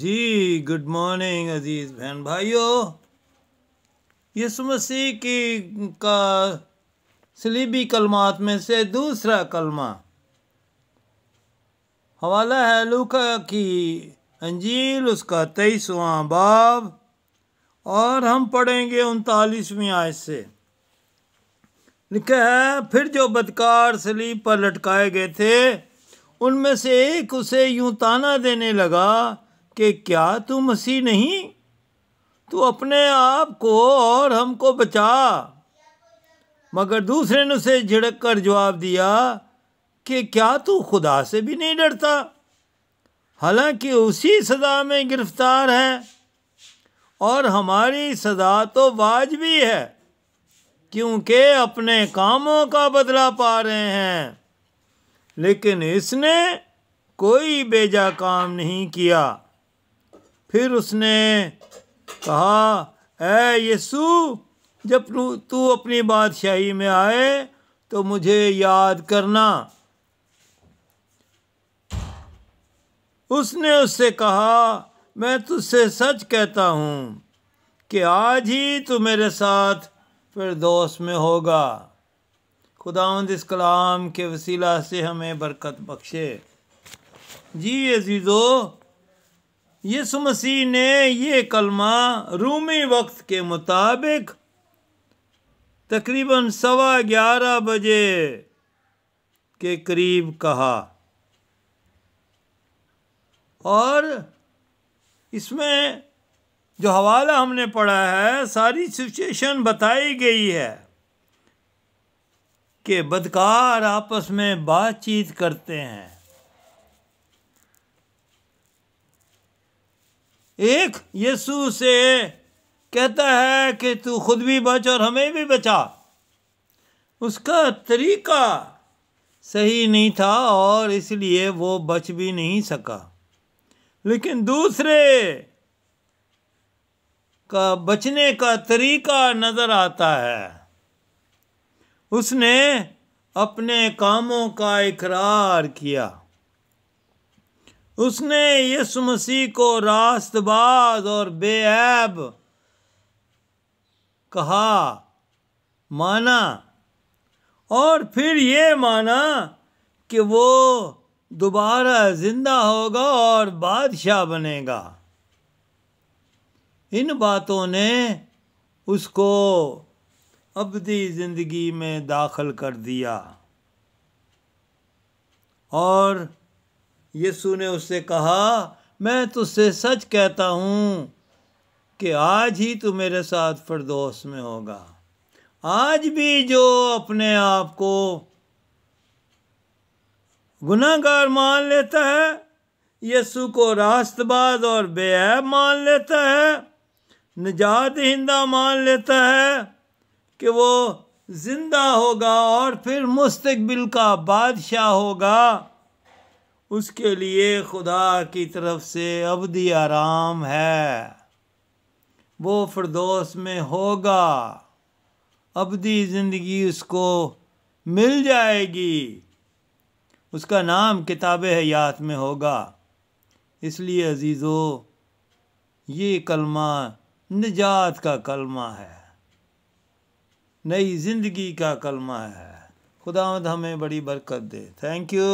जी good morning अजीज़ बहन भाइयों यीशु मसीह की का सलीबी कलमात में से दूसरा कलमा हवाला है लूखा की अंजील उसका तेईसवा बाब और हम पढ़ेंगे उनतालीसवीं आयत से लिखा है फिर जो बदकार सलीब पर लटकाए गए थे उनमें से एक उसे यूं ताना देने लगा कि क्या तू मसीह नहीं तू अपने आप को और हमको बचा मगर दूसरे ने उसे झिड़क कर जवाब दिया कि क्या तू खुदा से भी नहीं डरता हालांकि उसी सदा में गिरफ्तार है और हमारी सदा तो वाजबी है क्योंकि अपने कामों का बदला पा रहे हैं लेकिन इसने कोई बेजा काम नहीं किया फिर उसने कहा ऐ यीशु जब तू अपनी बादशाही में आए तो मुझे याद करना उसने उससे कहा मैं तुझसे सच कहता हूँ कि आज ही तू मेरे साथ फिर दोस्त में होगा खुदावंद इस कलाम के वसीला से हमें बरकत बख्शे जी अजीज़ो यसु मसीह ने ये कलमा रूमी वक्त के मुताबिक तकरीबन सवा ग्यारह बजे के करीब कहा और इसमें जो हवाला हमने पढ़ा है सारी सिचुएशन बताई गई है कि बदकार आपस में बातचीत करते हैं एक यीशु से कहता है कि तू खुद भी बच और हमें भी बचा उसका तरीका सही नहीं था और इसलिए वो बच भी नहीं सका लेकिन दूसरे का बचने का तरीका नज़र आता है उसने अपने कामों का इकरार किया उसने यसु मसीह को रास्तबाज और बेऐब कहा माना और फिर ये माना कि वो दोबारा जिंदा होगा और बादशाह बनेगा इन बातों ने उसको अबदी ज़िंदगी में दाखिल कर दिया और यीशु ने उससे कहा मैं तुझसे सच कहता हूँ कि आज ही तू मेरे साथ फरदोस में होगा आज भी जो अपने आप को गुनाहगार मान लेता है यीशु को रास्तबाज और बेअब मान लेता है निजात हिंदा मान लेता है कि वो ज़िंदा होगा और फिर मुस्तबिल का बादशाह होगा उसके लिए खुदा की तरफ से अवधि आराम है वो फरदोस में होगा अबदी ज़िंदगी उसको मिल जाएगी उसका नाम किताब हयात में होगा इसलिए अजीज़ो ये कलमा निजात का कलमा है नई ज़िंदगी का कलमा है खुदा हमें बड़ी बरकत दे थैंक यू